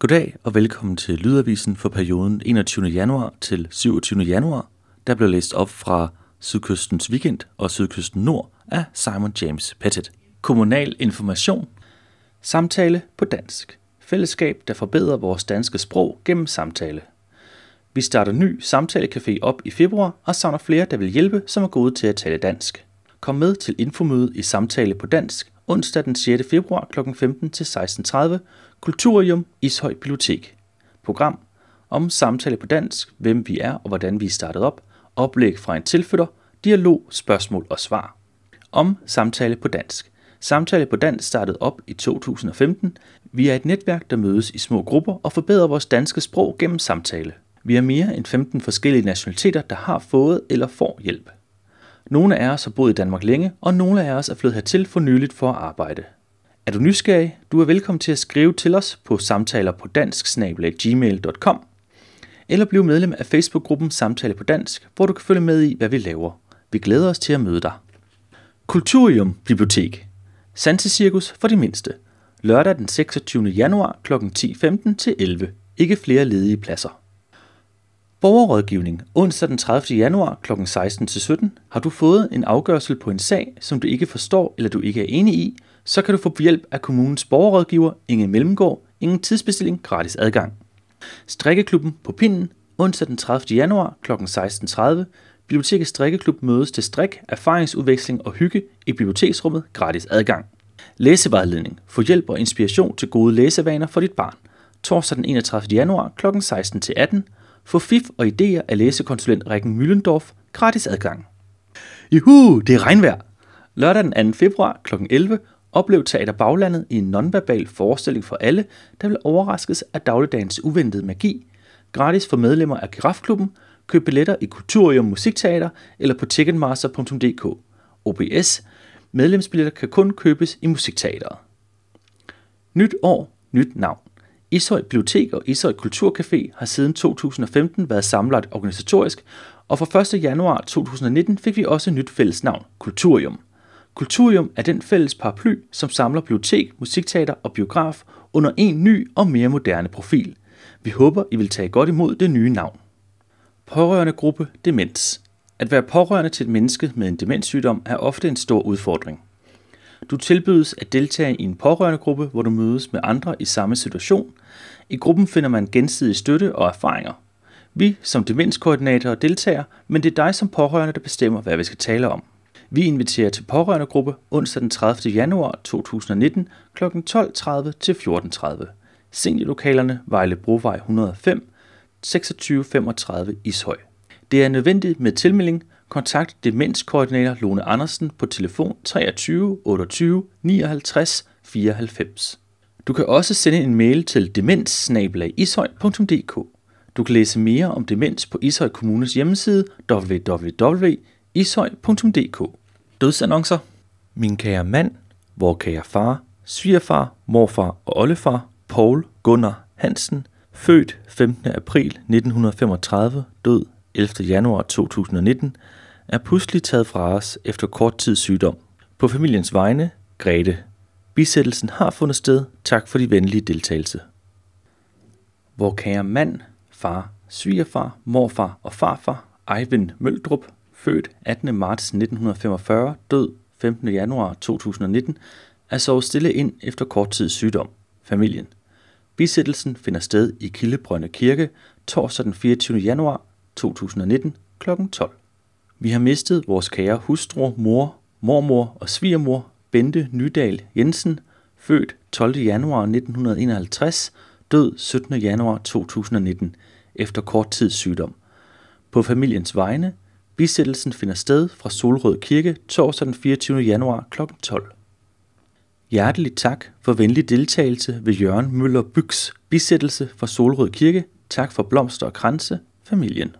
Goddag og velkommen til Lydavisen for perioden 21. januar til 27. januar, der blev læst op fra Sydkystens Weekend og Sydkysten Nord af Simon James Pettit. Kommunal information. Samtale på dansk. Fællesskab, der forbedrer vores danske sprog gennem samtale. Vi starter ny samtalecafé op i februar og savner flere, der vil hjælpe, som er gode til at tale dansk. Kom med til infomøde i Samtale på Dansk onsdag den 6. februar kl. 15 til 16.30 Kulturium Ishøj Bibliotek. Program om samtale på dansk, hvem vi er og hvordan vi startede op, oplæg fra en tilflytter, dialog, spørgsmål og svar. Om samtale på dansk. Samtale på dansk startede op i 2015. Vi er et netværk, der mødes i små grupper og forbedrer vores danske sprog gennem samtale. Vi er mere end 15 forskellige nationaliteter, der har fået eller får hjælp. Nogle af os har boet i Danmark længe, og nogle af os er flyttet hertil for nyligt for at arbejde. Er du nysgerrig? Du er velkommen til at skrive til os på samtaler på dansk gmail.com eller blive medlem af Facebook-gruppen Samtale på Dansk, hvor du kan følge med i, hvad vi laver. Vi glæder os til at møde dig. Kulturium Bibliotek. Sansecirkus for de mindste. Lørdag den 26. januar kl. 10.15 til 11. Ikke flere ledige pladser. Borgerrådgivning. Onsdag den 30. januar kl. 16 til 17 har du fået en afgørelse på en sag, som du ikke forstår eller du ikke er enig i, så kan du få hjælp af kommunens borgerrådgiver Inge Mellemgaard, ingen tidsbestilling, gratis adgang. Strikkeklubben på pinden, onsdag den 30. januar kl. 16.30. Bibliotekets strikkeklub mødes til strik, erfaringsudveksling og hygge i biblioteksrummet, gratis adgang. Læsevejledning. Få hjælp og inspiration til gode læsevaner for dit barn. Torsdag den 31. januar kl. 16-18. Få fif og idéer af læsekonsulent Rikken Müllendorf. Gratis adgang. Juhu, det er regnvejr! Lørdag den 2. februar kl. 11 Oplev Teater Baglandet i en nonverbal forestilling for alle, der vil overraskes af dagligdagens uventede magi. Gratis for medlemmer af Girafklubben. Køb billetter i Kulturium Musikteater eller på ticketmaster.dk. OBS. Medlemsbilletter kan kun købes i Musikteateret. Nyt år, nyt navn. Ishøj Bibliotek og Ishøj Kulturcafé har siden 2015 været samlet organisatorisk, og fra 1. januar 2019 fik vi også nyt fællesnavn, Kulturium. Kulturium er den fælles paraply, som samler bibliotek, musikteater og biograf under en ny og mere moderne profil. Vi håber, I vil tage godt imod det nye navn. Pårørende gruppe Demens. At være pårørende til et menneske med en demenssygdom er ofte en stor udfordring. Du tilbydes at deltage i en pårørende gruppe, hvor du mødes med andre i samme situation. I gruppen finder man gensidig støtte og erfaringer. Vi som demenskoordinatorer deltager, men det er dig som pårørende, der bestemmer, hvad vi skal tale om. Vi inviterer til pårørendegruppe onsdag den 30. januar 2019 kl. 12.30 til 14.30. lokalerne Vejle Brovej 105 2635 Ishøj. Det er nødvendigt med tilmelding. Kontakt demenskoordinator Lone Andersen på telefon 23 28 59 94. Du kan også sende en mail til demens Du kan læse mere om demens på Ishøj Kommunes hjemmeside www.ishøj.dk. Dødsannoncer. Min kære mand, vor kære far, svigerfar, morfar og oldefar, Paul Gunnar Hansen, født 15. april 1935, død 11. januar 2019, er pludselig taget fra os efter kort tid sygdom. På familiens vegne, Grete. Bisættelsen har fundet sted. Tak for de venlige deltagelse. Vor kære mand, far, svigerfar, morfar og farfar, Eivind Møldrup, født 18. marts 1945, død 15. januar 2019, er sovet stille ind efter kort tids sygdom, familien. Bisættelsen finder sted i Kildebrønde Kirke torsdag den 24. januar 2019 kl. 12. Vi har mistet vores kære hustru, mor, mormor og svigermor Bente Nydal Jensen, født 12. januar 1951, død 17. januar 2019, efter kort tids sygdom. På familiens vegne Bisættelsen finder sted fra Solrød Kirke torsdag den 24. januar kl. 12. Hjerteligt tak for venlig deltagelse ved Jørgen Møller Byks bisættelse fra Solrød Kirke. Tak for blomster og kranse, familien.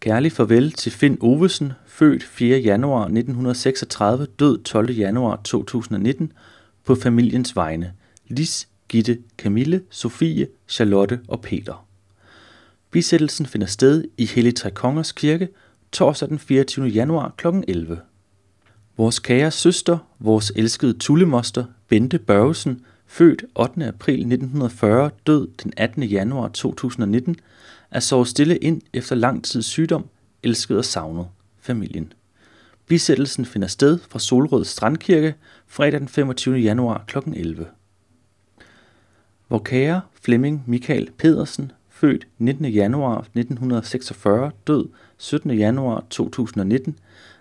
Kærlig farvel til Finn Ovesen, født 4. januar 1936, død 12. januar 2019, på familiens vegne. Lis, Gitte, Camille, Sofie, Charlotte og Peter. Bisættelsen finder sted i Hellig Tre Kongers Kirke torsdag den 24. januar kl. 11. Vores kære søster, vores elskede tullemoster, Bente Børgesen, født 8. april 1940, død den 18. januar 2019, er sovet stille ind efter lang tids sygdom, elsket og savnet familien. Bisættelsen finder sted fra Solrød Strandkirke fredag den 25. januar kl. 11. Vor kære Flemming Michael Pedersen, født 19. januar 1946, død 17. januar 2019,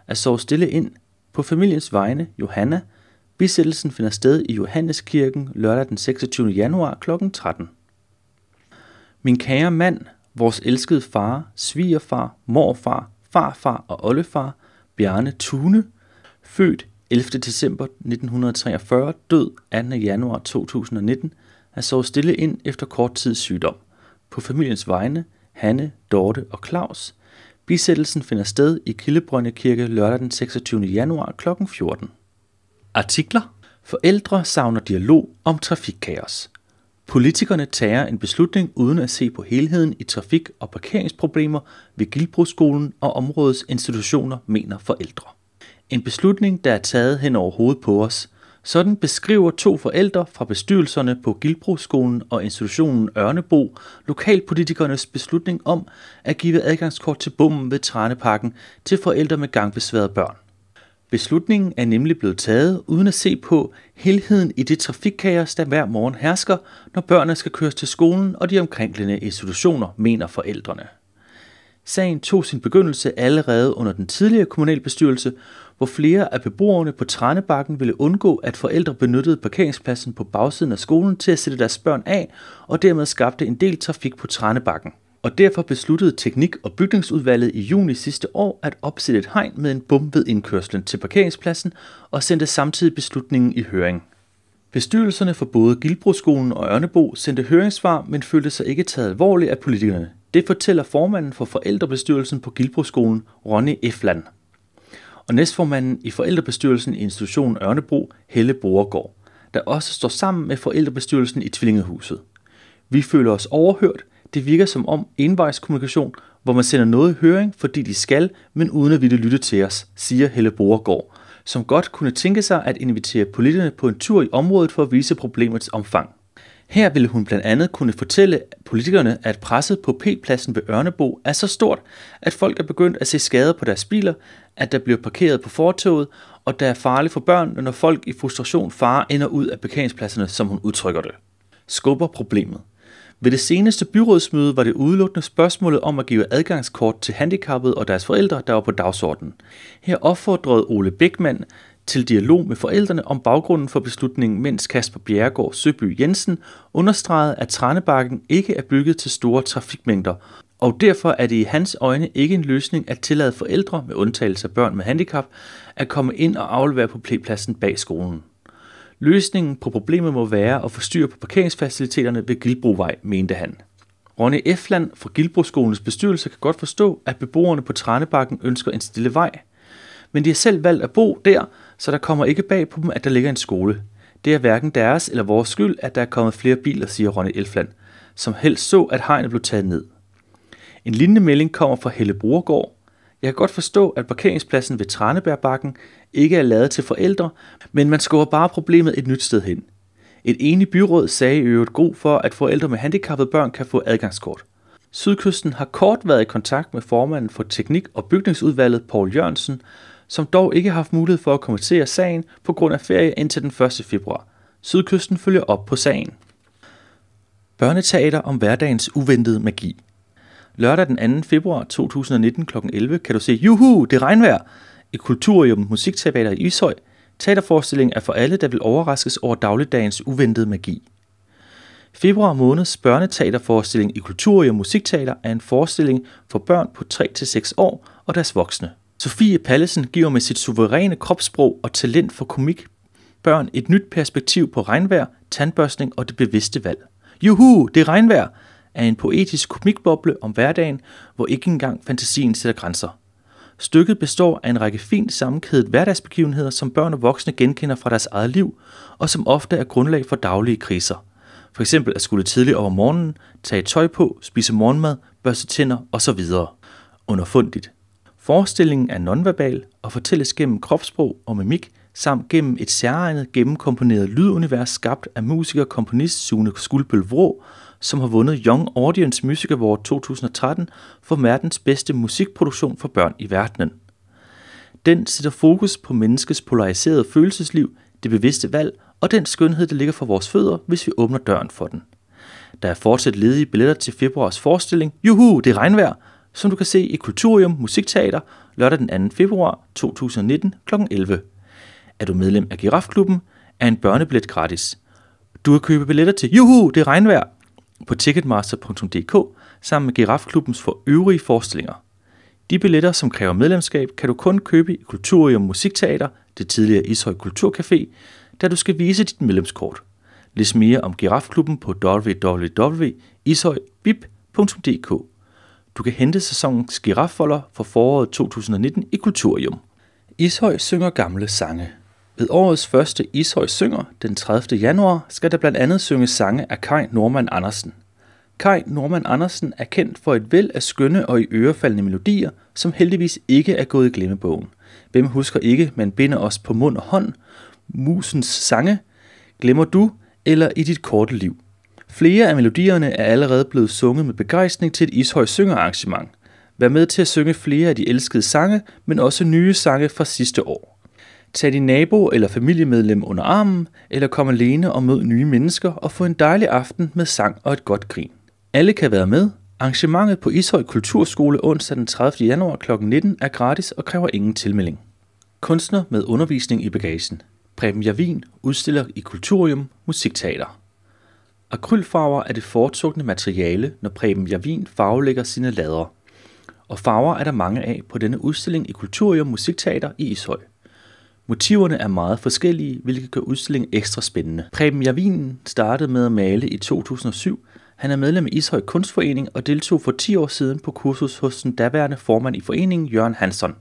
at sove stille ind på familiens vegne Johanna. Bisættelsen finder sted i Johanneskirken lørdag den 26. januar kl. 13. Min kære mand, vores elskede far, svigerfar, morfar, farfar og oldefar, Bjarne Tune, født 11. december 1943, død 2. januar 2019, er så stille ind efter kort tids sygdom på familiens vegne, Hanne, Dorte og Claus. Bisættelsen finder sted i Kildebrønde Kirke lørdag den 26. januar kl. 14. Artikler Forældre savner dialog om trafikkaos. Politikerne tager en beslutning uden at se på helheden i trafik- og parkeringsproblemer ved Gildbrugsskolen og områdets institutioner, mener forældre. En beslutning, der er taget hen over hovedet på os – sådan beskriver to forældre fra bestyrelserne på Gildbrugsskolen og institutionen Ørnebo lokalpolitikernes beslutning om at give adgangskort til bommen ved Traneparken til forældre med gangbesværede børn. Beslutningen er nemlig blevet taget uden at se på helheden i det trafikkaos, der hver morgen hersker, når børnene skal køres til skolen og de omkringliggende institutioner, mener forældrene. Sagen tog sin begyndelse allerede under den tidligere kommunalbestyrelse, hvor flere af beboerne på Tranebakken ville undgå, at forældre benyttede parkeringspladsen på bagsiden af skolen til at sætte deres børn af, og dermed skabte en del trafik på Tranebakken. Og derfor besluttede Teknik- og Bygningsudvalget i juni sidste år at opsætte et hegn med en bum ved indkørslen til parkeringspladsen og sendte samtidig beslutningen i høring. Bestyrelserne for både Gildbroskolen og Ørnebo sendte høringssvar, men følte sig ikke taget alvorligt af politikerne. Det fortæller formanden for forældrebestyrelsen på Gildbroskolen, Ronny Efland og næstformanden i forældrebestyrelsen i institutionen Ørnebro, Helle Borgård, der også står sammen med forældrebestyrelsen i Tvillingehuset. Vi føler os overhørt. Det virker som om envejskommunikation, hvor man sender noget i høring, fordi de skal, men uden at ville lytte til os, siger Helle Borgård, som godt kunne tænke sig at invitere politikerne på en tur i området for at vise problemets omfang. Her ville hun blandt andet kunne fortælle politikerne, at presset på P-pladsen ved Ørnebo er så stort, at folk er begyndt at se skader på deres biler, at der bliver parkeret på fortoget, og der er farligt for børn, når folk i frustration farer ind og ud af parkeringspladserne, som hun udtrykker det. Skubber problemet. Ved det seneste byrådsmøde var det udelukkende spørgsmålet om at give adgangskort til handicappede og deres forældre, der var på dagsordenen. Her opfordrede Ole Bækman til dialog med forældrene om baggrunden for beslutningen, mens Kasper Bjergård Søby Jensen understregede, at Tranebakken ikke er bygget til store trafikmængder, og derfor er det i hans øjne ikke en løsning at tillade forældre, med undtagelse af børn med handicap, at komme ind og aflevere på pladsen bag skolen. Løsningen på problemet må være at forstyrre på parkeringsfaciliteterne ved Gildbrovej, mente han. Ronny Efland fra Gildbroskolens bestyrelse kan godt forstå, at beboerne på Tranebakken ønsker en stille vej – men de har selv valgt at bo der, så der kommer ikke bag på dem, at der ligger en skole. Det er hverken deres eller vores skyld, at der er kommet flere biler, siger Ronny Elfland, som helst så, at hegnet blev taget ned. En lignende melding kommer fra Helle Brugergård. Jeg kan godt forstå, at parkeringspladsen ved Tranebærbakken ikke er lavet til forældre, men man skubber bare problemet et nyt sted hen. Et enig byråd sagde i øvrigt god for, at forældre med handicappede børn kan få adgangskort. Sydkysten har kort været i kontakt med formanden for Teknik- og Bygningsudvalget, Paul Jørgensen, som dog ikke har haft mulighed for at kommentere sagen på grund af ferie indtil den 1. februar. Sydkysten følger op på sagen. Børneteater om hverdagens uventede magi. Lørdag den 2. februar 2019 kl. 11 kan du se Juhu, det regnvejr! Et kulturium musikteater i Ishøj. Teaterforestillingen er for alle, der vil overraskes over dagligdagens uventede magi. Februar måneds børneteaterforestilling i Kulturium Musikteater er en forestilling for børn på 3-6 år og deres voksne. Sofie Pallesen giver med sit suveræne kropssprog og talent for komik børn et nyt perspektiv på regnvejr, tandbørstning og det bevidste valg. Juhu, det er regnvejr! er en poetisk komikboble om hverdagen, hvor ikke engang fantasien sætter grænser. Stykket består af en række fint sammenkædet hverdagsbegivenheder, som børn og voksne genkender fra deres eget liv, og som ofte er grundlag for daglige kriser. For eksempel at skulle tidligt over morgenen, tage tøj på, spise morgenmad, børste tænder osv. Underfundigt. Forestillingen er nonverbal og fortælles gennem kropssprog og mimik, samt gennem et særegnet gennemkomponeret lydunivers skabt af musiker og komponist Sune Skuldbøl Vrå, som har vundet Young Audience Music Award 2013 for verdens bedste musikproduktion for børn i verdenen. Den sætter fokus på menneskets polariserede følelsesliv, det bevidste valg og den skønhed, der ligger for vores fødder, hvis vi åbner døren for den. Der er fortsat ledige billetter til februars forestilling. Juhu, det er regnvejr! som du kan se i Kulturium Musikteater lørdag den 2. februar 2019 kl. 11. Er du medlem af Girafklubben, er en børnebillet gratis. Du kan købe billetter til Juhu, det er regnvejr på ticketmaster.dk sammen med Girafklubbens for øvrige forestillinger. De billetter, som kræver medlemskab, kan du kun købe i Kulturium Musikteater, det tidligere Ishøj Kulturcafé, da du skal vise dit medlemskort. Læs mere om Girafklubben på www.ishøjbib.dk. Du kan hente sæsonens giraffolder for foråret 2019 i Kulturium. Ishøj synger gamle sange. Ved årets første Ishøj synger, den 30. januar, skal der blandt andet synge sange af Kai Norman Andersen. Kai Norman Andersen er kendt for et væld af skønne og i ørefaldende melodier, som heldigvis ikke er gået i glemmebogen. Hvem husker ikke, man binder os på mund og hånd, musens sange, glemmer du eller i dit korte liv – Flere af melodierne er allerede blevet sunget med begejstring til et Ishøj syngerarrangement. Vær med til at synge flere af de elskede sange, men også nye sange fra sidste år. Tag din nabo eller familiemedlem under armen, eller kom alene og mød nye mennesker og få en dejlig aften med sang og et godt grin. Alle kan være med. Arrangementet på Ishøj Kulturskole onsdag den 30. januar kl. 19 er gratis og kræver ingen tilmelding. Kunstner med undervisning i bagagen. Preben Javin udstiller i Kulturium Musikteater. Akrylfarver er det foretrukne materiale, når Preben Javin farvelægger sine lader. Og farver er der mange af på denne udstilling i Kulturium Musikteater i Ishøj. Motiverne er meget forskellige, hvilket gør udstillingen ekstra spændende. Preben Javin startede med at male i 2007. Han er medlem af Ishøj Kunstforening og deltog for 10 år siden på kursus hos den daværende formand i foreningen, Jørgen Hansson.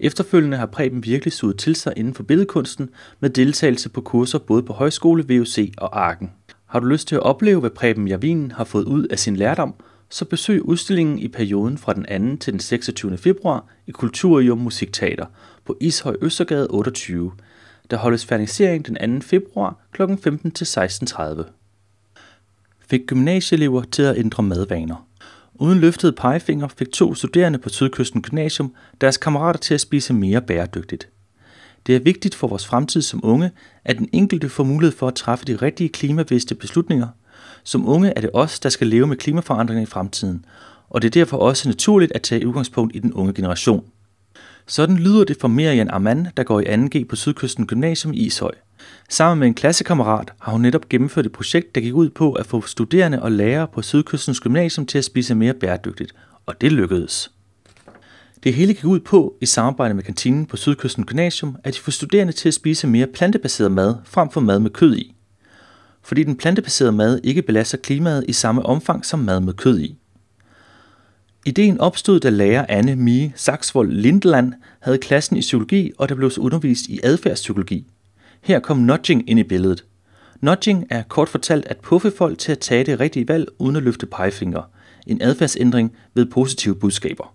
Efterfølgende har Preben virkelig suget til sig inden for billedkunsten med deltagelse på kurser både på højskole, VUC og Arken. Har du lyst til at opleve, hvad Preben Javin har fået ud af sin lærdom, så besøg udstillingen i perioden fra den 2. til den 26. februar i Kulturium Musikteater på Ishøj Østergade 28. Der holdes fernisering den 2. februar kl. 15 til 16.30. Fik gymnasieelever til at ændre madvaner. Uden løftet pegefinger fik to studerende på Sydkysten Gymnasium deres kammerater til at spise mere bæredygtigt. Det er vigtigt for vores fremtid som unge, at den enkelte får mulighed for at træffe de rigtige klimabevidste beslutninger. Som unge er det os, der skal leve med klimaforandringer i fremtiden, og det er derfor også naturligt at tage udgangspunkt i den unge generation. Sådan lyder det for Miriam Arman, der går i 2G på Sydkysten Gymnasium i Ishøj. Sammen med en klassekammerat har hun netop gennemført et projekt, der gik ud på at få studerende og lærere på Sydkystens Gymnasium til at spise mere bæredygtigt, og det lykkedes. Det hele gik ud på, i samarbejde med kantinen på Sydkysten Gymnasium, at de får studerende til at spise mere plantebaseret mad frem for mad med kød i. Fordi den plantebaserede mad ikke belaster klimaet i samme omfang som mad med kød i. Ideen opstod, da lærer Anne Mie Saxvold Lindeland havde klassen i psykologi, og der blev undervist i adfærdspsykologi. Her kom nudging ind i billedet. Nudging er kort fortalt at puffe folk til at tage det rigtige valg uden at løfte pegefinger. En adfærdsændring ved positive budskaber.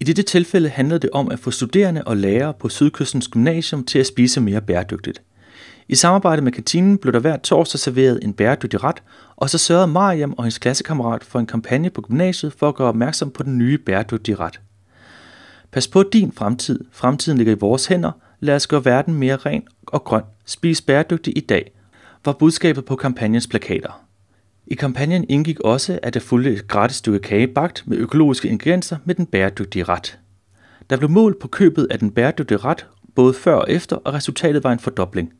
I dette tilfælde handlede det om at få studerende og lærere på Sydkystens Gymnasium til at spise mere bæredygtigt. I samarbejde med kantinen blev der hver torsdag serveret en bæredygtig ret, og så sørgede Mariam og hendes klassekammerat for en kampagne på gymnasiet for at gøre opmærksom på den nye bæredygtige ret. Pas på din fremtid. Fremtiden ligger i vores hænder. Lad os gøre verden mere ren og grøn. Spis bæredygtigt i dag, var budskabet på kampagnens plakater. I kampagnen indgik også, at der fulgte et gratis stykke kage bagt med økologiske ingredienser med den bæredygtige ret. Der blev målt på købet af den bæredygtige ret både før og efter, og resultatet var en fordobling.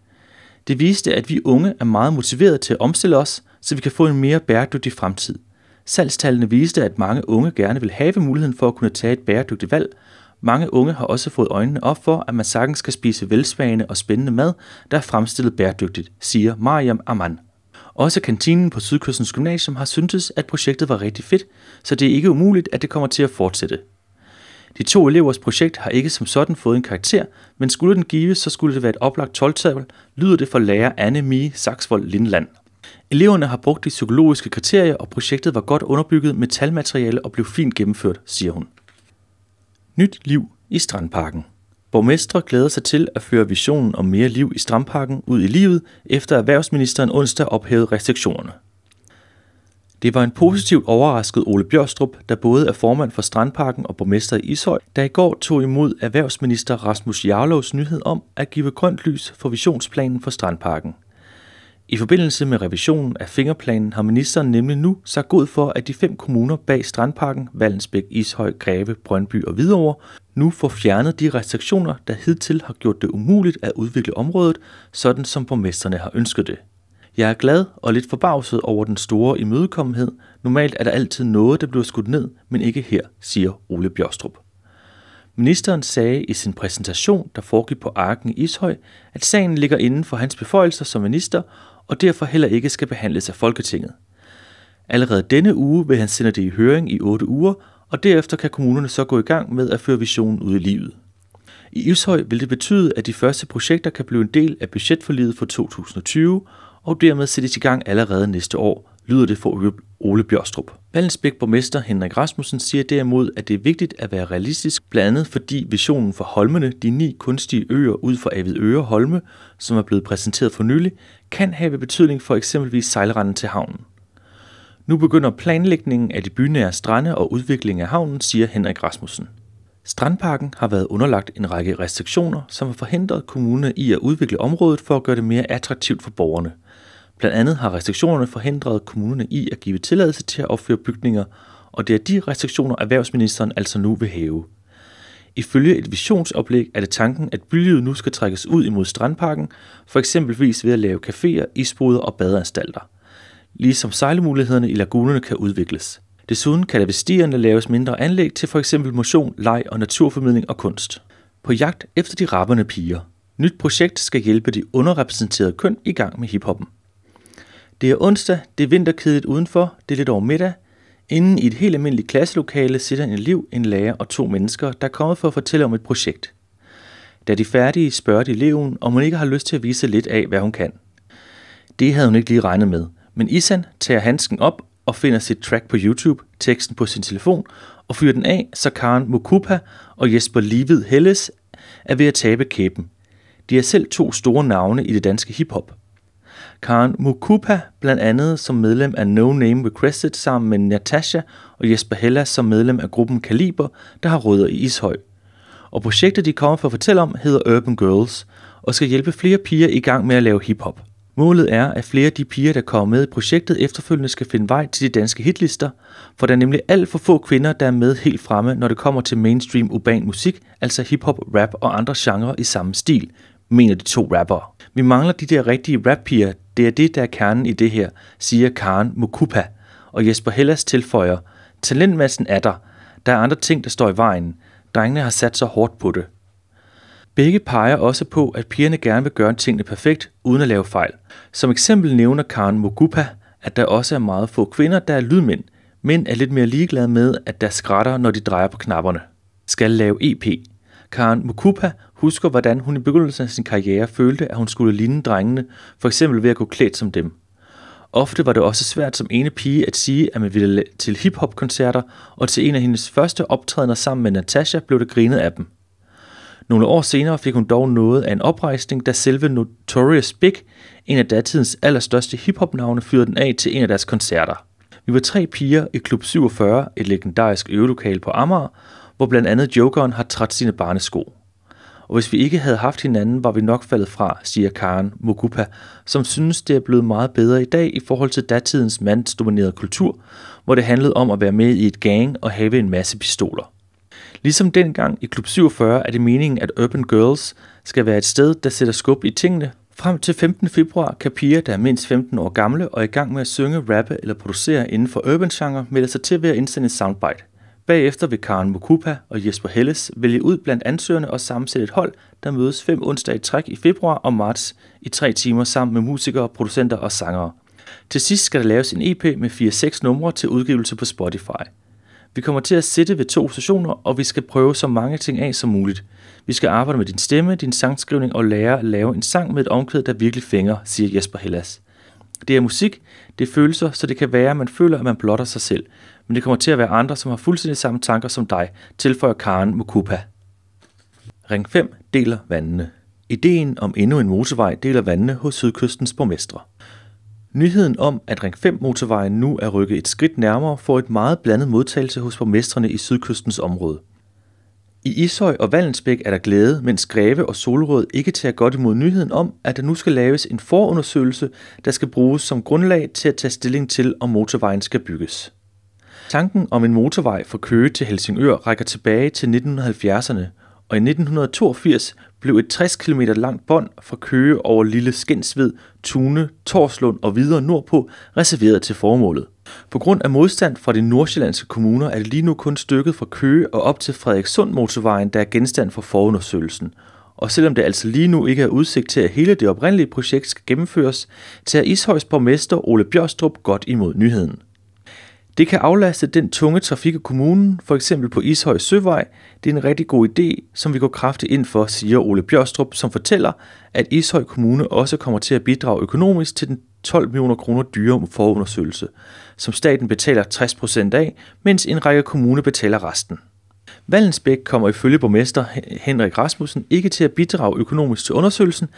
Det viste, at vi unge er meget motiverede til at omstille os, så vi kan få en mere bæredygtig fremtid. Salgstallene viste, at mange unge gerne vil have muligheden for at kunne tage et bæredygtigt valg. Mange unge har også fået øjnene op for, at man sagtens kan spise velsmagende og spændende mad, der er fremstillet bæredygtigt, siger Mariam Aman. Også kantinen på Sydkystens Gymnasium har syntes, at projektet var rigtig fedt, så det er ikke umuligt, at det kommer til at fortsætte. De to elevers projekt har ikke som sådan fået en karakter, men skulle den gives, så skulle det være et oplagt 12 lyder det for lærer Anne Mie Saxvold Lindland. Eleverne har brugt de psykologiske kriterier, og projektet var godt underbygget med talmateriale og blev fint gennemført, siger hun. Nyt liv i Strandparken. Borgmestre glæder sig til at føre visionen om mere liv i Strandparken ud i livet, efter erhvervsministeren onsdag ophævede restriktionerne. Det var en positivt overrasket Ole Bjørstrup, der både er formand for Strandparken og borgmester i Ishøj, der i går tog imod erhvervsminister Rasmus Jarlovs nyhed om at give grønt lys for visionsplanen for Strandparken. I forbindelse med revisionen af fingerplanen har ministeren nemlig nu sagt god for, at de fem kommuner bag Strandparken, Vallensbæk, Ishøj, Greve, Brøndby og Hvidovre, nu får fjernet de restriktioner, der hidtil har gjort det umuligt at udvikle området, sådan som borgmesterne har ønsket det. Jeg er glad og lidt forbavset over den store imødekommenhed. Normalt er der altid noget, der bliver skudt ned, men ikke her, siger Ole Bjørstrup. Ministeren sagde i sin præsentation, der foregik på Arken i Ishøj, at sagen ligger inden for hans beføjelser som minister, og derfor heller ikke skal behandles af Folketinget. Allerede denne uge vil han sende det i høring i 8 uger, og derefter kan kommunerne så gå i gang med at føre visionen ud i livet. I Ishøj vil det betyde, at de første projekter kan blive en del af budgetforliget for 2020, og dermed sættes i gang allerede næste år, lyder det fra Ole Bjørstrup. Vallensbæk borgmester Henrik Rasmussen siger derimod, at det er vigtigt at være realistisk, blandt andet fordi visionen for Holmene, de ni kunstige øer ud for Øre Holme, som er blevet præsenteret for nylig, kan have betydning for eksempelvis sejlrenden til havnen. Nu begynder planlægningen af de bynære strande og udviklingen af havnen, siger Henrik Rasmussen. Strandparken har været underlagt en række restriktioner, som har forhindret kommunerne i at udvikle området for at gøre det mere attraktivt for borgerne – Blandt andet har restriktionerne forhindret kommunerne i at give tilladelse til at opføre bygninger, og det er de restriktioner, erhvervsministeren altså nu vil hæve. Ifølge et visionsoplæg er det tanken, at bylivet nu skal trækkes ud imod strandparken, for eksempelvis ved at lave caféer, isboder og badeanstalter. Ligesom sejlemulighederne i lagunerne kan udvikles. Desuden kan der ved stierne laves mindre anlæg til f.eks. motion, leg og naturformidling og kunst. På jagt efter de rapperne piger. Nyt projekt skal hjælpe de underrepræsenterede køn i gang med hiphoppen. Det er onsdag, det er vinterkedet udenfor, det er lidt over middag. Inden i et helt almindeligt klasselokale sidder en elev, en lærer og to mennesker, der er kommet for at fortælle om et projekt. Da de er færdige, spørger de eleven, om hun ikke har lyst til at vise lidt af, hvad hun kan. Det havde hun ikke lige regnet med, men Isan tager handsken op og finder sit track på YouTube, teksten på sin telefon, og fyrer den af, så Karen Mokupa og Jesper Livid Helles er ved at tabe kæben. De er selv to store navne i det danske hiphop. Karen Mukupa blandt andet som medlem af No Name Requested sammen med Natasha og Jesper Hella som medlem af gruppen Kaliber, der har rødder i Ishøj. Og projektet, de kommer for at fortælle om, hedder Urban Girls, og skal hjælpe flere piger i gang med at lave hiphop. Målet er, at flere af de piger, der kommer med i projektet, efterfølgende skal finde vej til de danske hitlister, for der er nemlig alt for få kvinder, der er med helt fremme, når det kommer til mainstream urban musik, altså hiphop, rap og andre genrer i samme stil, mener de to rappere. Vi mangler de der rigtige rappiger, det er det, der er kernen i det her, siger Karen Mukupa. Og Jesper Hellas tilføjer, talentmassen er der, der er andre ting, der står i vejen. Drengene har sat sig hårdt på det. Begge peger også på, at pigerne gerne vil gøre tingene perfekt, uden at lave fejl. Som eksempel nævner Karen Mugupa, at der også er meget få kvinder, der er lydmænd, men er lidt mere ligeglade med, at der skratter, når de drejer på knapperne. Skal lave EP, Karen Mukupa husker, hvordan hun i begyndelsen af sin karriere følte, at hun skulle ligne drengene, for eksempel ved at gå klædt som dem. Ofte var det også svært som ene pige at sige, at man ville til hiphop-koncerter, og til en af hendes første optrædener sammen med Natasha blev det grinet af dem. Nogle år senere fik hun dog noget af en oprejsning, da selve Notorious Big, en af datidens allerstørste hiphop-navne, fyrede den af til en af deres koncerter. Vi var tre piger i Klub 47, et legendarisk øvelokale på Amager, hvor blandt andet Jokeren har træt sine barnesko. Og hvis vi ikke havde haft hinanden, var vi nok faldet fra, siger Karen Mogupa, som synes, det er blevet meget bedre i dag i forhold til datidens mandsdominerede kultur, hvor det handlede om at være med i et gang og have en masse pistoler. Ligesom dengang i Klub 47 er det meningen, at Urban Girls skal være et sted, der sætter skub i tingene. Frem til 15. februar kan piger, der er mindst 15 år gamle og er i gang med at synge, rappe eller producere inden for urban genre, melde sig til ved at indsende en soundbite. Bagefter vil Karen Mukupa og Jesper Helles vælge ud blandt ansøgerne og sammensætte et hold, der mødes fem onsdage i træk i februar og marts i tre timer sammen med musikere, producenter og sangere. Til sidst skal der laves en EP med 4-6 numre til udgivelse på Spotify. Vi kommer til at sætte ved to sessioner, og vi skal prøve så mange ting af som muligt. Vi skal arbejde med din stemme, din sangskrivning og lære at lave en sang med et omkvæd, der virkelig fænger, siger Jesper Hellas. Det er musik, det er følelser, så det kan være, at man føler, at man blotter sig selv men det kommer til at være andre, som har fuldstændig samme tanker som dig, tilføjer Karen Mukupa. Ring 5 deler vandene. Ideen om endnu en motorvej deler vandene hos sydkystens borgmestre. Nyheden om, at Ring 5-motorvejen nu er rykket et skridt nærmere, får et meget blandet modtagelse hos borgmestrene i sydkystens område. I Ishøj og Vallensbæk er der glæde, mens Greve og Solrød ikke tager godt imod nyheden om, at der nu skal laves en forundersøgelse, der skal bruges som grundlag til at tage stilling til, om motorvejen skal bygges. Tanken om en motorvej fra Køge til Helsingør rækker tilbage til 1970'erne, og i 1982 blev et 60 km langt bånd fra Køge over Lille Skensved, Tune, Torslund og videre nordpå reserveret til formålet. På grund af modstand fra de nordsjællandske kommuner er det lige nu kun stykket fra Køge og op til Frederikssund motorvejen, der er genstand for forundersøgelsen. Og selvom det altså lige nu ikke er udsigt til, at hele det oprindelige projekt skal gennemføres, tager Ishøjs borgmester Ole Bjørstrup godt imod nyheden. Det kan aflaste den tunge trafik af kommunen, for eksempel på Ishøj Søvej. Det er en rigtig god idé, som vi går kraftigt ind for, siger Ole Bjørstrup, som fortæller, at Ishøj Kommune også kommer til at bidrage økonomisk til den 12 millioner kroner dyre forundersøgelse, som staten betaler 60 af, mens en række kommuner betaler resten. Vallensbæk kommer ifølge borgmester Henrik Rasmussen ikke til at bidrage økonomisk til undersøgelsen,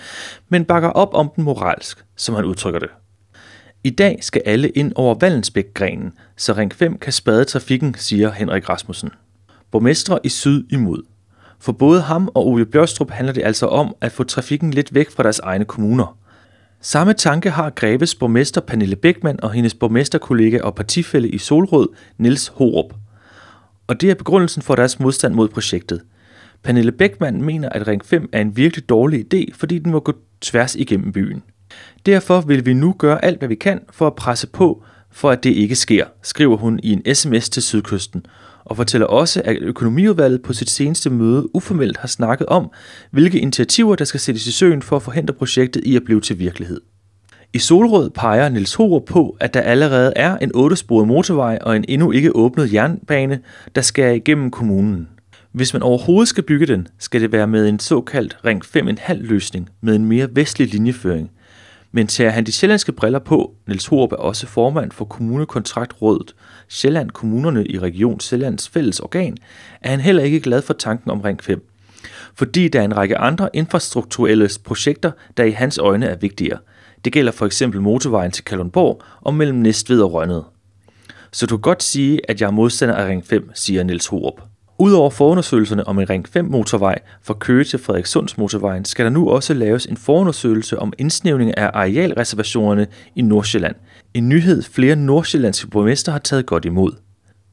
men bakker op om den moralsk, som han udtrykker det. I dag skal alle ind over Vallensbæk-grenen, så Ring 5 kan spade trafikken, siger Henrik Rasmussen. Borgmestre i syd imod. For både ham og Ove Bjørstrup handler det altså om at få trafikken lidt væk fra deres egne kommuner. Samme tanke har Greves borgmester Pernille Bækman og hendes borgmesterkollega og partifælle i Solrød, Niels Horup. Og det er begrundelsen for deres modstand mod projektet. Pernille Bækman mener, at Ring 5 er en virkelig dårlig idé, fordi den må gå tværs igennem byen. Derfor vil vi nu gøre alt, hvad vi kan for at presse på, for at det ikke sker, skriver hun i en sms til Sydkysten, og fortæller også, at økonomiudvalget på sit seneste møde uformelt har snakket om, hvilke initiativer, der skal sættes i søen for at forhindre projektet i at blive til virkelighed. I Solrød peger Niels Horup på, at der allerede er en ottesporet motorvej og en endnu ikke åbnet jernbane, der skal igennem kommunen. Hvis man overhovedet skal bygge den, skal det være med en såkaldt Ring 5,5 løsning med en mere vestlig linjeføring, men tager han de sjællandske briller på, Niels Horup er også formand for Kommunekontraktrådet, Sjælland Kommunerne i Region Sjællands fælles organ, er han heller ikke glad for tanken om Ring 5. Fordi der er en række andre infrastrukturelle projekter, der i hans øjne er vigtigere. Det gælder for eksempel motorvejen til Kalundborg og mellem Næstved og Rønnet. Så du kan godt sige, at jeg er modstander af Ring 5, siger Niels Horup. Udover forundersøgelserne om en Ring 5 motorvej fra Køge til Frederikssunds motorvejen, skal der nu også laves en forundersøgelse om indsnævning af arealreservationerne i Nordsjælland. En nyhed flere nordsjællandske borgmester har taget godt imod.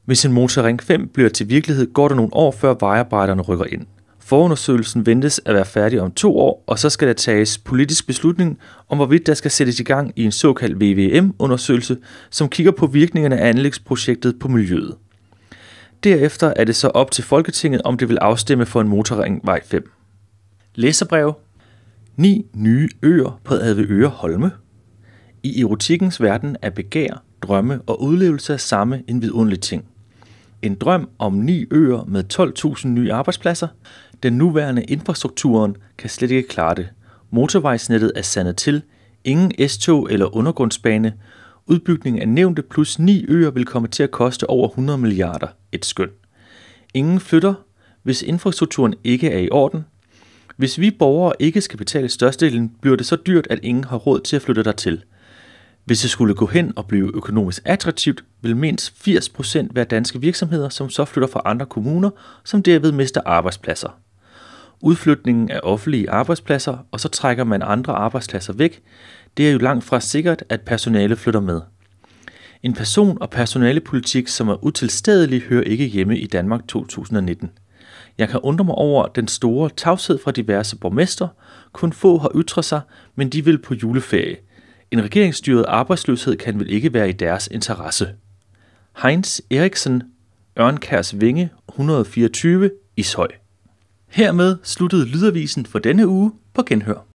Hvis en motorring 5 bliver til virkelighed, går der nogle år før vejarbejderne rykker ind. Forundersøgelsen ventes at være færdig om to år, og så skal der tages politisk beslutning om, hvorvidt der skal sættes i gang i en såkaldt VVM-undersøgelse, som kigger på virkningerne af anlægsprojektet på miljøet. Derefter er det så op til Folketinget, om det vil afstemme for en vej 5. Læserbrev. Ni nye øer på Adveøre Holme. I erotikkens verden er begær, drømme og udlevelse af samme en vidunderlig ting. En drøm om ni øer med 12.000 nye arbejdspladser. Den nuværende infrastrukturen kan slet ikke klare det. Motorvejsnettet er sandet til. Ingen S-tog eller undergrundsbane, Udbygningen af nævnte plus ni øer vil komme til at koste over 100 milliarder, et skøn. Ingen flytter, hvis infrastrukturen ikke er i orden. Hvis vi borgere ikke skal betale størstedelen, bliver det så dyrt, at ingen har råd til at flytte dertil. Hvis det skulle gå hen og blive økonomisk attraktivt, vil mindst 80% være danske virksomheder, som så flytter fra andre kommuner, som derved mister arbejdspladser. Udflytningen af offentlige arbejdspladser, og så trækker man andre arbejdspladser væk, det er jo langt fra sikkert, at personale flytter med. En person- og personalepolitik, som er utilstedelig, hører ikke hjemme i Danmark 2019. Jeg kan undre mig over den store tavshed fra diverse borgmester. Kun få har ytret sig, men de vil på juleferie. En regeringsstyret arbejdsløshed kan vel ikke være i deres interesse. Heinz Eriksen, Ørnkærs Vinge, 124, Ishøj. Hermed sluttede lydavisen for denne uge på genhør.